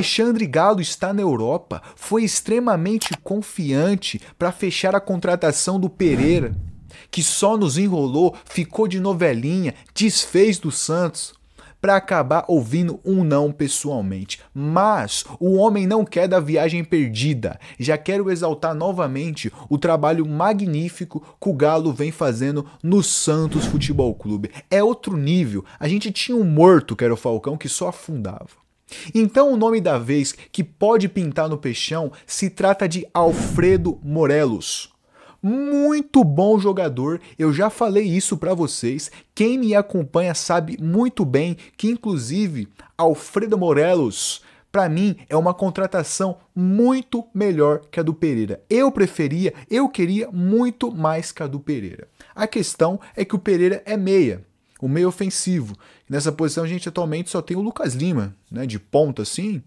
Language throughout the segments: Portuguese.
Alexandre Galo está na Europa, foi extremamente confiante para fechar a contratação do Pereira, que só nos enrolou, ficou de novelinha, desfez do Santos para acabar ouvindo um não pessoalmente. Mas o homem não quer da viagem perdida. Já quero exaltar novamente o trabalho magnífico que o Galo vem fazendo no Santos Futebol Clube. É outro nível. A gente tinha um morto que era o Falcão que só afundava. Então, o nome da vez que pode pintar no peixão se trata de Alfredo Morelos. Muito bom jogador, eu já falei isso para vocês. Quem me acompanha sabe muito bem que, inclusive, Alfredo Morelos para mim é uma contratação muito melhor que a do Pereira. Eu preferia, eu queria muito mais que a do Pereira. A questão é que o Pereira é meia o meio ofensivo. Nessa posição a gente atualmente só tem o Lucas Lima, né, de ponta assim,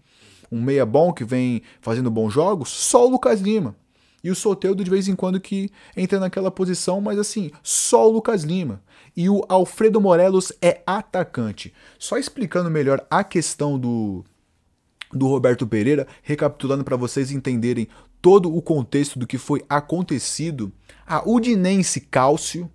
um meia bom que vem fazendo bons jogos, só o Lucas Lima. E o Soteudo de vez em quando que entra naquela posição, mas assim, só o Lucas Lima. E o Alfredo Morelos é atacante. Só explicando melhor a questão do do Roberto Pereira, recapitulando para vocês entenderem todo o contexto do que foi acontecido, a Udinense Cálcio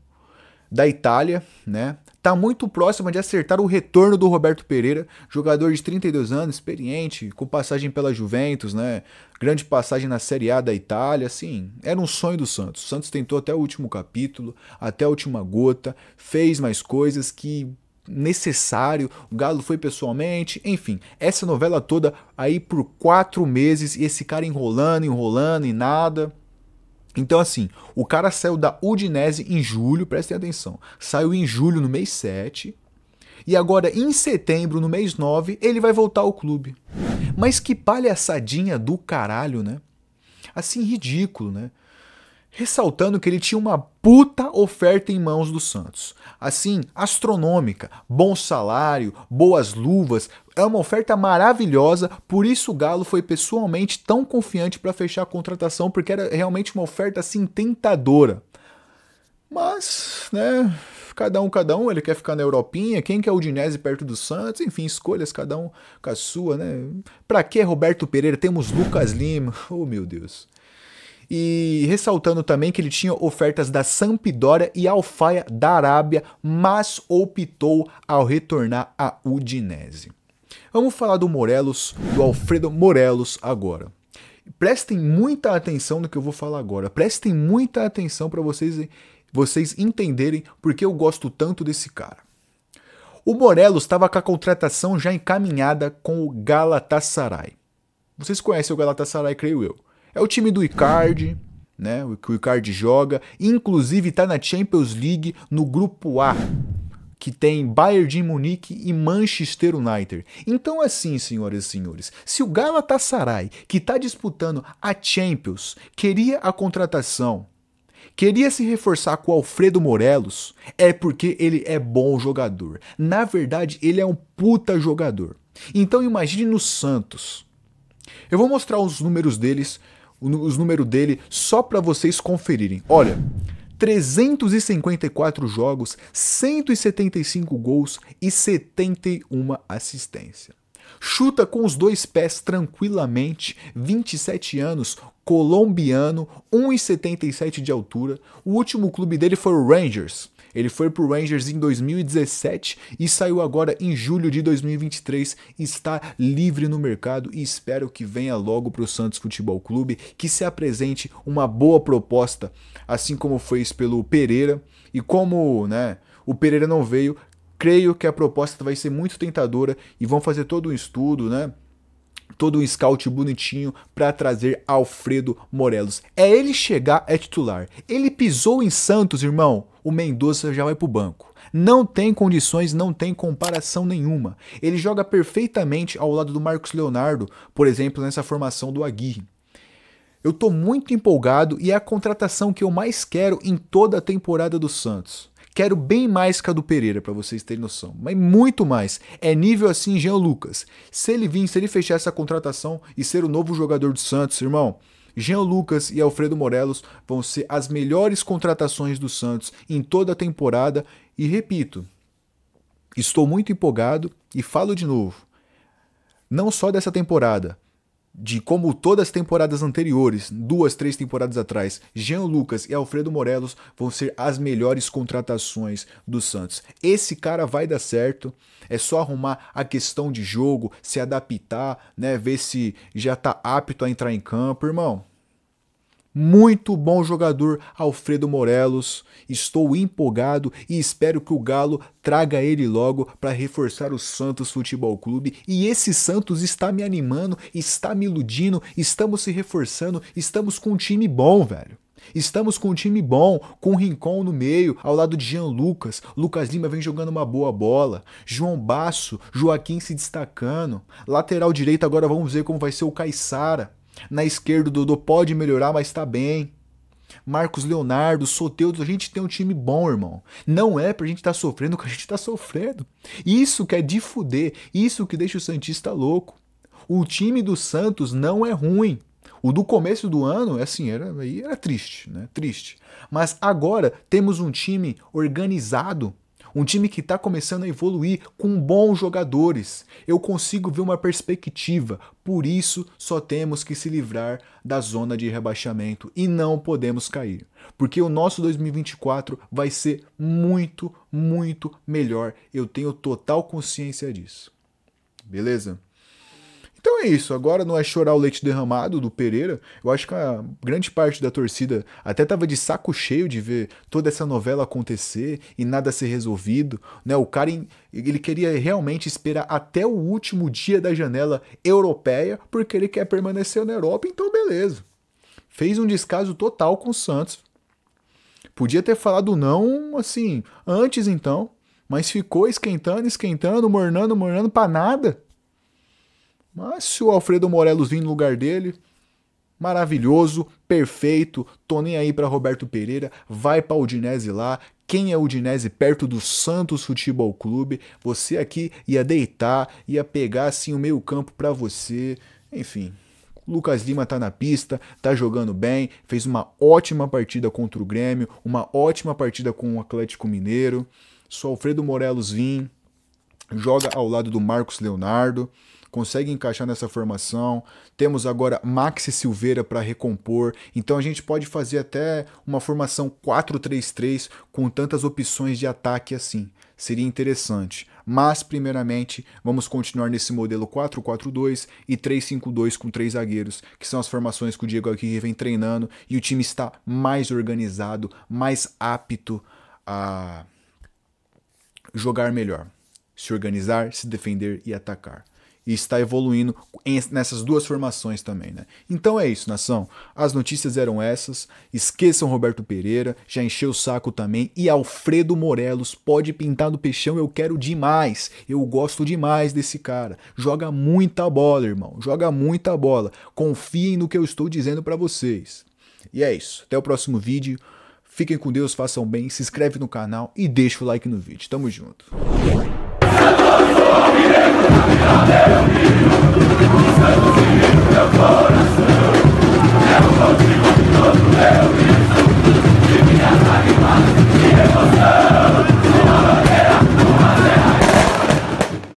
da Itália, né, está muito próxima de acertar o retorno do Roberto Pereira, jogador de 32 anos, experiente, com passagem pela Juventus, né? Grande passagem na Série A da Itália, assim, era um sonho do Santos. O Santos tentou até o último capítulo, até a última gota, fez mais coisas que necessário, o Galo foi pessoalmente, enfim, essa novela toda aí por quatro meses e esse cara enrolando, enrolando e nada. Então, assim, o cara saiu da Udinese em julho, prestem atenção. Saiu em julho no mês 7. E agora, em setembro, no mês 9, ele vai voltar ao clube. Mas que palhaçadinha do caralho, né? Assim, ridículo, né? ressaltando que ele tinha uma puta oferta em mãos do Santos. Assim, astronômica, bom salário, boas luvas, é uma oferta maravilhosa, por isso o Galo foi pessoalmente tão confiante para fechar a contratação, porque era realmente uma oferta assim tentadora. Mas, né, cada um, cada um, ele quer ficar na Europinha, quem quer o Dinese perto do Santos, enfim, escolhas cada um com a sua, né? Pra que Roberto Pereira? Temos Lucas Lima. Oh, meu Deus. E ressaltando também que ele tinha ofertas da Sampdoria e Alfaia da Arábia, mas optou ao retornar à Udinese. Vamos falar do Morelos, do Alfredo Morelos agora. Prestem muita atenção no que eu vou falar agora. Prestem muita atenção para vocês vocês entenderem porque eu gosto tanto desse cara. O Morelos estava com a contratação já encaminhada com o Galatasaray. Vocês conhecem o Galatasaray, creio eu. É o time do Icardi, né? O que o Icardi joga, inclusive está na Champions League no grupo A, que tem Bayern de Munique e Manchester United. Então assim, senhoras e senhores, se o Galatasaray, que está disputando a Champions, queria a contratação Queria se reforçar com o Alfredo Morelos é porque ele é bom jogador. Na verdade, ele é um puta jogador. Então imagine no Santos. Eu vou mostrar os números deles os números dele só para vocês conferirem. Olha, 354 jogos, 175 gols e 71 assistência. Chuta com os dois pés tranquilamente, 27 anos, colombiano, 1,77 de altura. O último clube dele foi o Rangers. Ele foi pro Rangers em 2017 e saiu agora em julho de 2023, está livre no mercado e espero que venha logo pro Santos Futebol Clube, que se apresente uma boa proposta, assim como fez pelo Pereira e como, né, o Pereira não veio, creio que a proposta vai ser muito tentadora e vão fazer todo um estudo, né? todo um scout bonitinho para trazer Alfredo Morelos. É ele chegar é titular. Ele pisou em Santos, irmão. O Mendonça já vai pro banco. Não tem condições, não tem comparação nenhuma. Ele joga perfeitamente ao lado do Marcos Leonardo, por exemplo, nessa formação do Aguirre. Eu tô muito empolgado e é a contratação que eu mais quero em toda a temporada do Santos. Quero bem mais que a do Pereira, para vocês terem noção. Mas muito mais. É nível assim, Jean Lucas. Se ele vir, se ele fechar essa contratação e ser o novo jogador do Santos, irmão, Jean Lucas e Alfredo Morelos vão ser as melhores contratações do Santos em toda a temporada. E repito, estou muito empolgado e falo de novo. Não só dessa temporada, de como todas as temporadas anteriores, duas, três temporadas atrás, Jean Lucas e Alfredo Morelos vão ser as melhores contratações do Santos. Esse cara vai dar certo, é só arrumar a questão de jogo, se adaptar, né, ver se já tá apto a entrar em campo, irmão. Muito bom jogador, Alfredo Morelos. Estou empolgado e espero que o Galo traga ele logo para reforçar o Santos Futebol Clube. E esse Santos está me animando, está me iludindo, estamos se reforçando, estamos com um time bom, velho. Estamos com um time bom, com o Rincon no meio, ao lado de Jean Lucas. Lucas Lima vem jogando uma boa bola. João Basso, Joaquim se destacando. Lateral direito agora vamos ver como vai ser o Caissara. Na esquerda, o Dodô pode melhorar, mas tá bem. Marcos Leonardo, Soteudo, a gente tem um time bom, irmão. Não é pra gente estar tá sofrendo o que a gente tá sofrendo. Isso que é de fuder, isso que deixa o Santista louco. O time do Santos não é ruim. O do começo do ano, é assim, era, era triste, né? Triste. Mas agora temos um time organizado, um time que está começando a evoluir com bons jogadores. Eu consigo ver uma perspectiva. Por isso, só temos que se livrar da zona de rebaixamento e não podemos cair. Porque o nosso 2024 vai ser muito, muito melhor. Eu tenho total consciência disso. Beleza? é isso. Agora não é chorar o leite derramado do Pereira. Eu acho que a grande parte da torcida até tava de saco cheio de ver toda essa novela acontecer e nada ser resolvido. Né? O cara ele queria realmente esperar até o último dia da janela europeia porque ele quer permanecer na Europa. Então beleza. Fez um descaso total com o Santos. Podia ter falado não assim antes então, mas ficou esquentando, esquentando, mornando, mornando para nada. Mas se o Alfredo Morelos vir no lugar dele, maravilhoso, perfeito, tô nem aí para Roberto Pereira, vai para Udinese lá. Quem é Udinese perto do Santos Futebol Clube? Você aqui ia deitar, ia pegar assim o meio-campo para você. Enfim, Lucas Lima tá na pista, tá jogando bem, fez uma ótima partida contra o Grêmio, uma ótima partida com o Atlético Mineiro. Só Alfredo Morelos vim, joga ao lado do Marcos Leonardo consegue encaixar nessa formação. Temos agora Maxi Silveira para recompor. Então a gente pode fazer até uma formação 4-3-3 com tantas opções de ataque assim. Seria interessante. Mas, primeiramente, vamos continuar nesse modelo 4-4-2 e 3-5-2 com três zagueiros, que são as formações que o Diego Aguirre vem treinando e o time está mais organizado, mais apto a jogar melhor, se organizar, se defender e atacar e está evoluindo nessas duas formações também, né? Então é isso, nação. As notícias eram essas. Esqueçam Roberto Pereira, já encheu o saco também. E Alfredo Morelos pode pintar no peixão, eu quero demais. Eu gosto demais desse cara. Joga muita bola, irmão. Joga muita bola. Confiem no que eu estou dizendo para vocês. E é isso. Até o próximo vídeo. Fiquem com Deus, façam bem, se inscreve no canal e deixa o like no vídeo. Tamo junto.